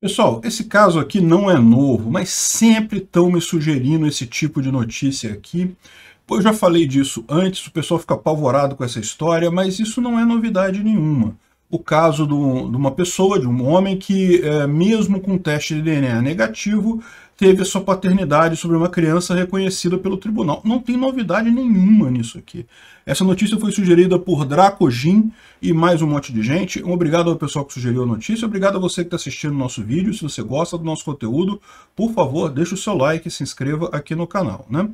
Pessoal, esse caso aqui não é novo, mas sempre estão me sugerindo esse tipo de notícia aqui. Eu já falei disso antes, o pessoal fica apavorado com essa história, mas isso não é novidade nenhuma o caso do, de uma pessoa, de um homem, que é, mesmo com teste de DNA negativo, teve a sua paternidade sobre uma criança reconhecida pelo tribunal. Não tem novidade nenhuma nisso aqui. Essa notícia foi sugerida por Draco e mais um monte de gente. Obrigado ao pessoal que sugeriu a notícia, obrigado a você que está assistindo o nosso vídeo. Se você gosta do nosso conteúdo, por favor, deixe o seu like e se inscreva aqui no canal. Né?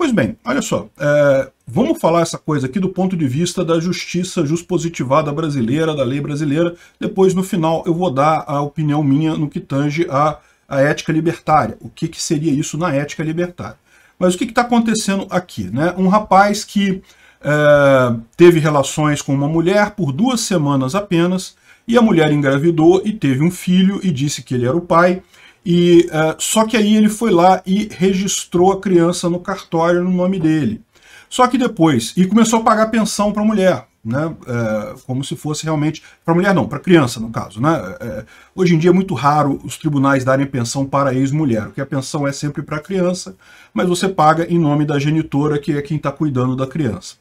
Pois bem, olha só, é, vamos falar essa coisa aqui do ponto de vista da justiça positivada brasileira, da lei brasileira, depois no final eu vou dar a opinião minha no que tange a, a ética libertária, o que, que seria isso na ética libertária. Mas o que está acontecendo aqui? Né? Um rapaz que é, teve relações com uma mulher por duas semanas apenas, e a mulher engravidou e teve um filho e disse que ele era o pai, e uh, Só que aí ele foi lá e registrou a criança no cartório no nome dele. Só que depois, e começou a pagar pensão para a mulher, né, é, como se fosse realmente para mulher não, para criança no caso, né? É, é, hoje em dia é muito raro os tribunais darem pensão para ex-mulher, porque a pensão é sempre para criança, mas você paga em nome da genitora que é quem está cuidando da criança.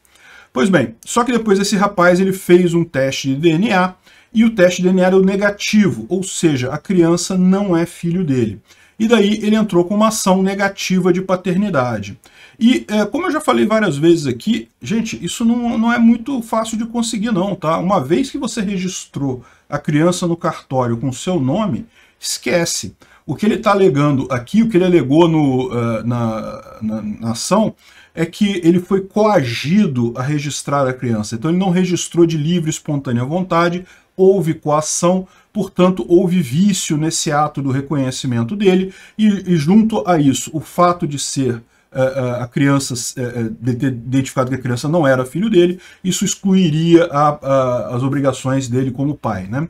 Pois bem, só que depois esse rapaz ele fez um teste de DNA e o teste de DNA era o negativo, ou seja, a criança não é filho dele. E daí ele entrou com uma ação negativa de paternidade. E é, como eu já falei várias vezes aqui, gente, isso não, não é muito fácil de conseguir não, tá? Uma vez que você registrou a criança no cartório com seu nome, esquece. O que ele está alegando aqui, o que ele alegou no, uh, na, na, na, ação, é que ele foi coagido a registrar a criança. Então ele não registrou de livre, espontânea vontade, houve coação, portanto, houve vício nesse ato do reconhecimento dele, e, e junto a isso, o fato de ser eh, eh, a criança, eh, de ter identificado que a criança não era filho dele, isso excluiria a, a, as obrigações dele como pai. Né?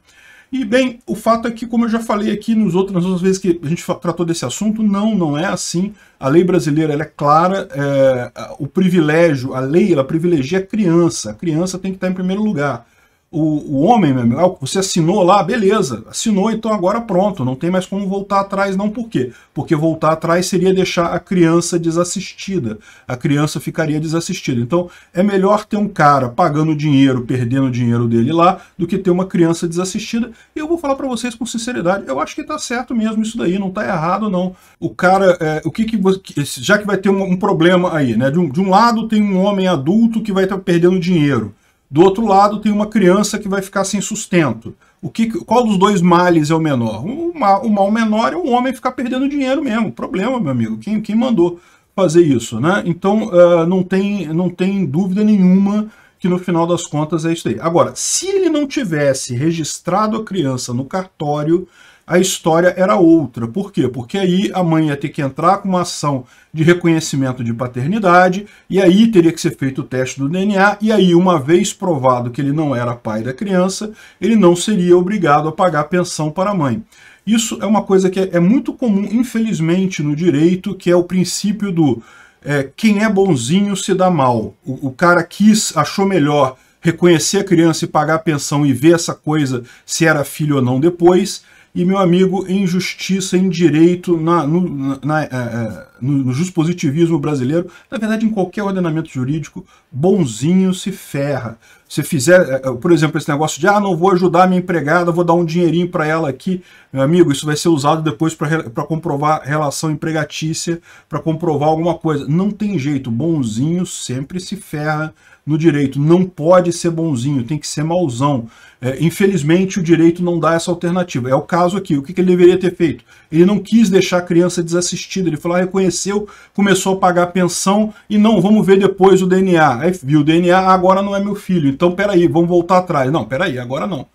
E bem, o fato é que, como eu já falei aqui nos outros, nas outras vezes que a gente tratou desse assunto, não, não é assim. A lei brasileira é clara, é, o privilégio, a lei ela privilegia a criança, a criança tem que estar em primeiro lugar o, o homem, meu amigo, né? você assinou lá, beleza, assinou, então agora pronto, não tem mais como voltar atrás não, por quê? Porque voltar atrás seria deixar a criança desassistida, a criança ficaria desassistida, então é melhor ter um cara pagando dinheiro, perdendo o dinheiro dele lá, do que ter uma criança desassistida, e eu vou falar para vocês com sinceridade, eu acho que tá certo mesmo isso daí, não tá errado não, o cara, é, o que que, já que vai ter um, um problema aí, né, de um, de um lado tem um homem adulto que vai estar tá perdendo dinheiro, do outro lado, tem uma criança que vai ficar sem sustento. O que, qual dos dois males é o menor? O mal, o mal menor é o homem ficar perdendo dinheiro mesmo. Problema, meu amigo. Quem, quem mandou fazer isso, né? Então, uh, não, tem, não tem dúvida nenhuma que no final das contas é isso aí. Agora, se ele não tivesse registrado a criança no cartório, a história era outra. Por quê? Porque aí a mãe ia ter que entrar com uma ação de reconhecimento de paternidade, e aí teria que ser feito o teste do DNA, e aí, uma vez provado que ele não era pai da criança, ele não seria obrigado a pagar pensão para a mãe. Isso é uma coisa que é, é muito comum, infelizmente, no direito, que é o princípio do é, quem é bonzinho se dá mal. O, o cara quis, achou melhor reconhecer a criança e pagar a pensão e ver essa coisa se era filho ou não depois, e, meu amigo, em justiça, em direito, na, no, na, é, é, no, no brasileiro, na verdade, em qualquer ordenamento jurídico, bonzinho se ferra. Se fizer, é, por exemplo, esse negócio de, ah, não vou ajudar minha empregada, vou dar um dinheirinho para ela aqui, meu amigo, isso vai ser usado depois para comprovar relação empregatícia, para comprovar alguma coisa. Não tem jeito, bonzinho sempre se ferra no direito. Não pode ser bonzinho, tem que ser mauzão. É, infelizmente, o direito não dá essa alternativa. É o caso aqui. O que, que, ele deveria ter feito? Ele não quis deixar a criança desassistida. Ele falou, ah, reconheceu, começou a pagar pensão e não, vamos ver depois o DNA. Aí viu, o DNA agora não é meu filho, então peraí, vamos voltar atrás. Não, peraí, agora não.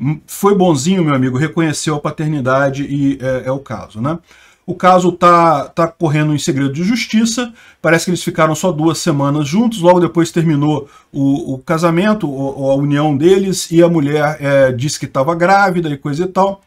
Hum, foi bonzinho, meu amigo, reconheceu a paternidade e é, é o caso, né? O caso tá, tá correndo em segredo de justiça. Parece que eles ficaram só duas semanas juntos. Logo depois terminou o, o casamento, o, a união deles, e a mulher é, disse que estava grávida e coisa e tal.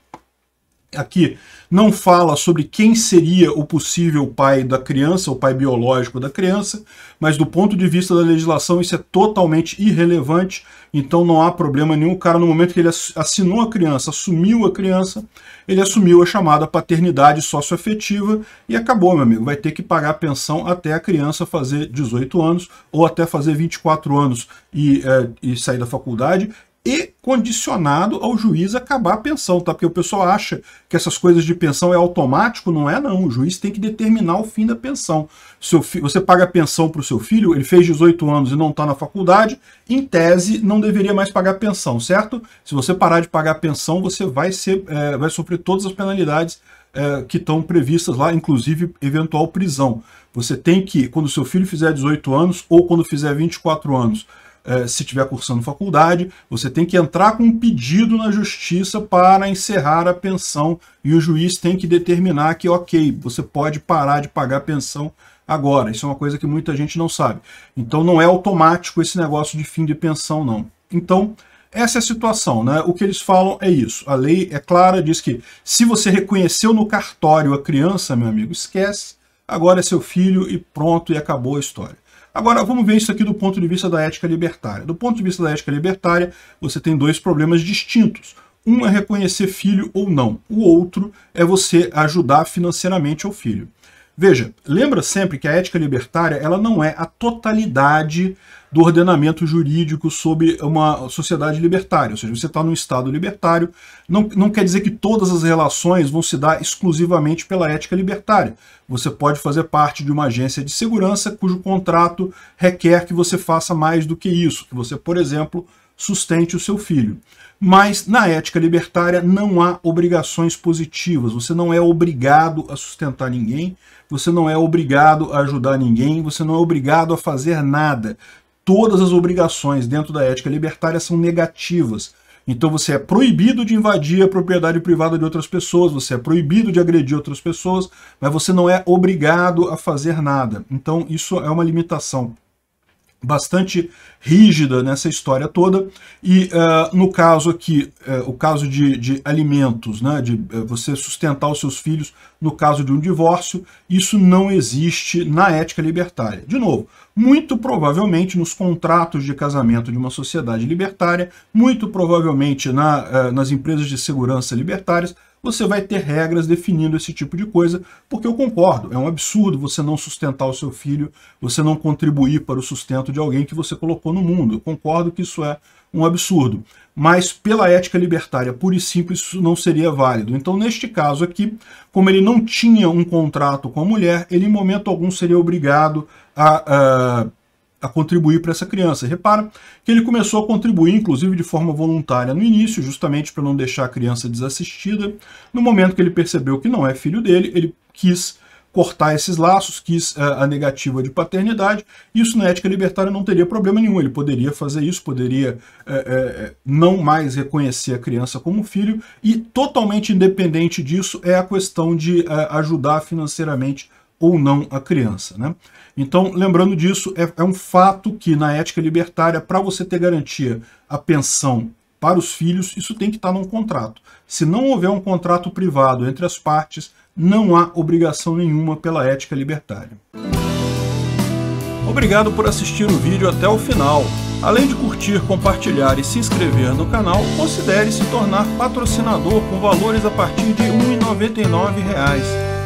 Aqui não fala sobre quem seria o possível pai da criança, o pai biológico da criança, mas do ponto de vista da legislação isso é totalmente irrelevante, então não há problema nenhum. O cara, no momento que ele assinou a criança, assumiu a criança, ele assumiu a chamada paternidade socioafetiva e acabou, meu amigo. Vai ter que pagar a pensão até a criança fazer 18 anos ou até fazer 24 anos e, é, e sair da faculdade. E condicionado ao juiz acabar a pensão, tá? Porque o pessoal acha que essas coisas de pensão é automático, não é não. O juiz tem que determinar o fim da pensão. Seu fi... Você paga a pensão para o seu filho, ele fez 18 anos e não está na faculdade, em tese não deveria mais pagar pensão, certo? Se você parar de pagar pensão, você vai, ser, é, vai sofrer todas as penalidades é, que estão previstas lá, inclusive eventual prisão. Você tem que, quando seu filho fizer 18 anos ou quando fizer 24 anos, é, se estiver cursando faculdade, você tem que entrar com um pedido na justiça para encerrar a pensão e o juiz tem que determinar que, ok, você pode parar de pagar a pensão agora. Isso é uma coisa que muita gente não sabe. Então não é automático esse negócio de fim de pensão, não. Então, essa é a situação, né? O que eles falam é isso. A lei é clara, diz que se você reconheceu no cartório a criança, meu amigo, esquece, agora é seu filho e pronto, e acabou a história. Agora, vamos ver isso aqui do ponto de vista da ética libertária. Do ponto de vista da ética libertária, você tem dois problemas distintos. Um é reconhecer filho ou não, o outro é você ajudar financeiramente ao filho. Veja, lembra sempre que a ética libertária ela não é a totalidade do ordenamento jurídico sobre uma sociedade libertária. Ou seja, você está num Estado libertário, não, não quer dizer que todas as relações vão se dar exclusivamente pela ética libertária. Você pode fazer parte de uma agência de segurança cujo contrato requer que você faça mais do que isso, que você, por exemplo, sustente o seu filho. Mas na ética libertária não há obrigações positivas. Você não é obrigado a sustentar ninguém, você não é obrigado a ajudar ninguém, você não é obrigado a fazer nada. Todas as obrigações dentro da ética libertária são negativas. Então você é proibido de invadir a propriedade privada de outras pessoas, você é proibido de agredir outras pessoas, mas você não é obrigado a fazer nada. Então isso é uma limitação bastante rígida nessa história toda e uh, no caso aqui uh, o caso de, de alimentos né de uh, você sustentar os seus filhos no caso de um divórcio isso não existe na ética libertária de novo muito provavelmente nos contratos de casamento de uma sociedade libertária muito provavelmente na, nas empresas de segurança libertárias você vai ter regras definindo esse tipo de coisa, porque eu concordo, é um absurdo você não sustentar o seu filho, você não contribuir para o sustento de alguém que você colocou no mundo. Eu concordo que isso é um absurdo. Mas pela ética libertária pura e simples, isso não seria válido. Então, neste caso aqui, como ele não tinha um contrato com a mulher, ele em momento algum seria obrigado a, a ah, a contribuir para essa criança. Repara que ele começou a contribuir, inclusive de forma voluntária no início, justamente para não deixar a criança desassistida. No momento que ele percebeu que não é filho dele, ele quis cortar esses laços, quis eh, a, negativa de paternidade, isso na ética libertária não teria problema nenhum. Ele poderia fazer isso, poderia eh, eh, não mais reconhecer a criança como filho, e totalmente independente disso é a questão de ajudar financeiramente ou não a criança. Né? Então, lembrando disso, é, é um fato que na ética libertária, para você ter garantia a pensão para os filhos, isso tem que estar tá num contrato. Se não houver um contrato privado entre as partes, não há obrigação nenhuma pela ética libertária. Obrigado por assistir o vídeo até o final. Além de curtir, compartilhar e se inscrever no canal, considere se tornar patrocinador com valores a partir de R$ 1,99